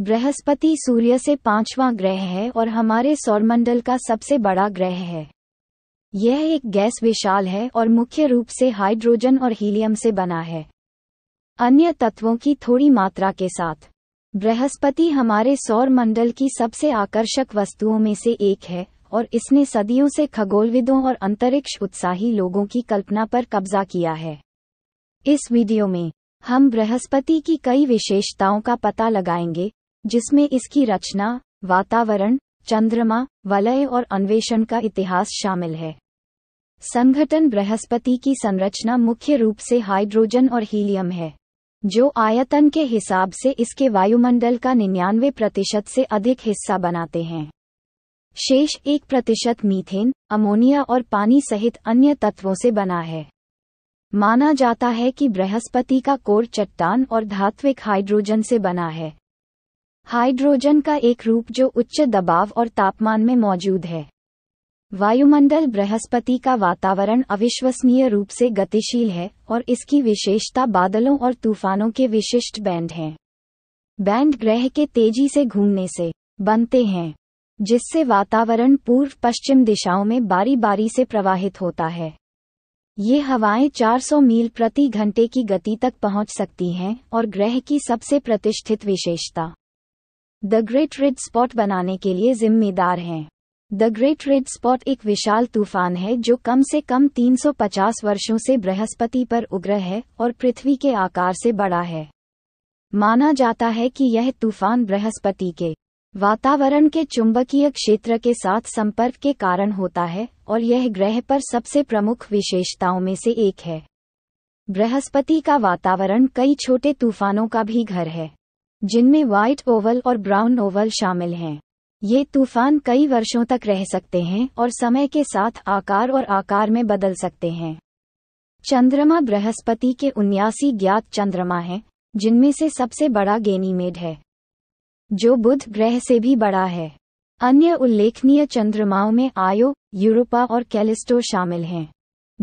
बृहस्पति सूर्य से पांचवां ग्रह है और हमारे सौरमंडल का सबसे बड़ा ग्रह है यह एक गैस विशाल है और मुख्य रूप से हाइड्रोजन और हीलियम से बना है अन्य तत्वों की थोड़ी मात्रा के साथ बृहस्पति हमारे सौर मंडल की सबसे आकर्षक वस्तुओं में से एक है और इसने सदियों से खगोलविदों और अंतरिक्ष उत्साही लोगों की कल्पना पर कब्जा किया है इस वीडियो में हम बृहस्पति की कई विशेषताओं का पता लगाएंगे जिसमें इसकी रचना वातावरण चंद्रमा वलय और अन्वेषण का इतिहास शामिल है संगठन बृहस्पति की संरचना मुख्य रूप से हाइड्रोजन और हीलियम है जो आयतन के हिसाब से इसके वायुमंडल का निन्यानवे प्रतिशत से अधिक हिस्सा बनाते हैं शेष एक प्रतिशत मीथेन अमोनिया और पानी सहित अन्य तत्वों से बना है माना जाता है कि बृहस्पति का कोर चट्टान और धात्विक हाइड्रोजन से बना है हाइड्रोजन का एक रूप जो उच्च दबाव और तापमान में मौजूद है वायुमंडल बृहस्पति का वातावरण अविश्वसनीय रूप से गतिशील है और इसकी विशेषता बादलों और तूफानों के विशिष्ट बैंड हैं बैंड ग्रह के तेजी से घूमने से बनते हैं जिससे वातावरण पूर्व पश्चिम दिशाओं में बारी बारी से प्रवाहित होता है ये हवाएं 400 मील प्रति घंटे की गति तक पहुंच सकती हैं और ग्रह की सबसे प्रतिष्ठित विशेषता द ग्रेट रेड स्पॉट बनाने के लिए जिम्मेदार हैं द ग्रेट रेड स्पॉट एक विशाल तूफान है जो कम से कम 350 वर्षों से बृहस्पति पर उग्र है और पृथ्वी के आकार से बड़ा है माना जाता है कि यह तूफान बृहस्पति के वातावरण के चुंबकीय क्षेत्र के साथ संपर्क के कारण होता है और यह ग्रह पर सबसे प्रमुख विशेषताओं में से एक है बृहस्पति का वातावरण कई छोटे तूफानों का भी घर है जिनमें व्हाइट ओवल और ब्राउन ओवल शामिल हैं ये तूफान कई वर्षों तक रह सकते हैं और समय के साथ आकार और आकार में बदल सकते हैं चंद्रमा बृहस्पति के उन्यासी ज्ञात चंद्रमा हैं जिनमें से सबसे बड़ा गेनीमेड है जो बुध ग्रह से भी बड़ा है अन्य उल्लेखनीय चंद्रमाओं में आयो यूरोपा और कैलिस्टो शामिल हैं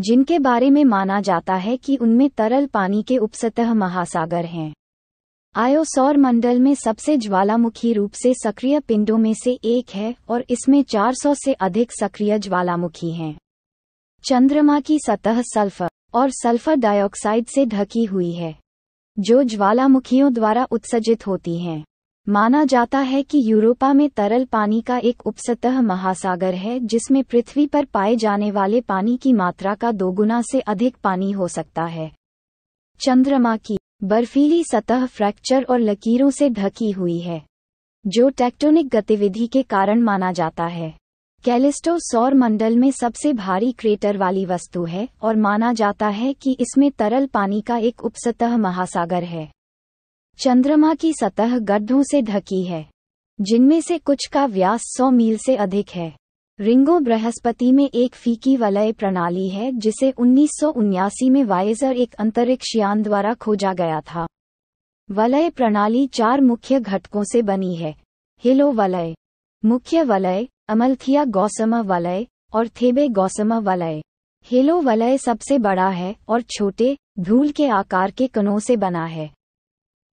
जिनके बारे में माना जाता है कि उनमें तरल पानी के उपसतह महासागर हैं आयो सौर मंडल में सबसे ज्वालामुखी रूप से सक्रिय पिंडों में से एक है और इसमें 400 से अधिक सक्रिय ज्वालामुखी हैं चंद्रमा की सतह सल्फर और सल्फर डाइऑक्साइड से ढकी हुई है जो ज्वालामुखियों द्वारा उत्सर्जित होती हैं माना जाता है कि यूरोपा में तरल पानी का एक उपसतह महासागर है जिसमें पृथ्वी पर पाए जाने वाले पानी की मात्रा का दोगुना से अधिक पानी हो सकता है चंद्रमा की बर्फीली सतह फ्रैक्चर और लकीरों से ढकी हुई है जो टेक्टोनिक गतिविधि के कारण माना जाता है कैलिस्टो सौर मंडल में सबसे भारी क्रेटर वाली वस्तु है और माना जाता है कि इसमें तरल पानी का एक उपसतह महासागर है चंद्रमा की सतह गड्ढों से ढकी है जिनमें से कुछ का व्यास 100 मील से अधिक है रिंगो बृहस्पति में एक फीकी वलय प्रणाली है जिसे उन्नीस में वायेजर एक अंतरिक्ष यान द्वारा खोजा गया था वलय प्रणाली चार मुख्य घटकों से बनी है हिलो वलय मुख्य वलय अमलथिया गौसम वलय और थेबे गौसम वलय हेलो वलय सबसे बड़ा है और छोटे धूल के आकार के कणों से बना है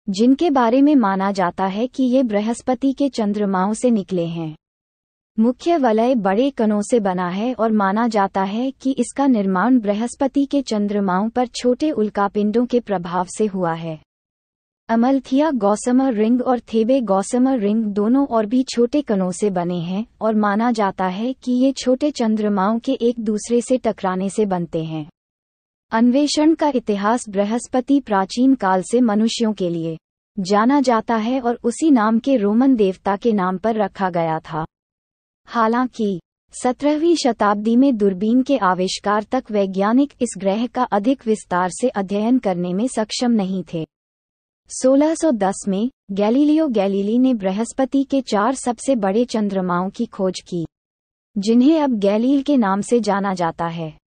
जिनके बारे में माना जाता है कि ये बृहस्पति के चंद्रमाओं से निकले हैं मुख्य वलय बड़े कणों से बना है और माना जाता है कि इसका निर्माण बृहस्पति के चंद्रमाओं पर छोटे उल्कापिंडों के प्रभाव से हुआ है अमलथिया गौसमर रिंग और थेबे गौसमर रिंग दोनों और भी छोटे कणों से बने हैं और माना जाता है कि ये छोटे चंद्रमाओं के एक दूसरे से टकराने से बनते हैं अन्वेषण का इतिहास बृहस्पति प्राचीन काल से मनुष्यों के लिए जाना जाता है और उसी नाम के रोमन देवता के नाम पर रखा गया था हालांकि सत्रहवीं शताब्दी में दूरबीन के आविष्कार तक वैज्ञानिक इस ग्रह का अधिक विस्तार से अध्ययन करने में सक्षम नहीं थे 1610 में गैलीलियो गैलीली ने बृहस्पति के चार सबसे बड़े चंद्रमाओं की खोज की जिन्हें अब गैलील के नाम से जाना जाता है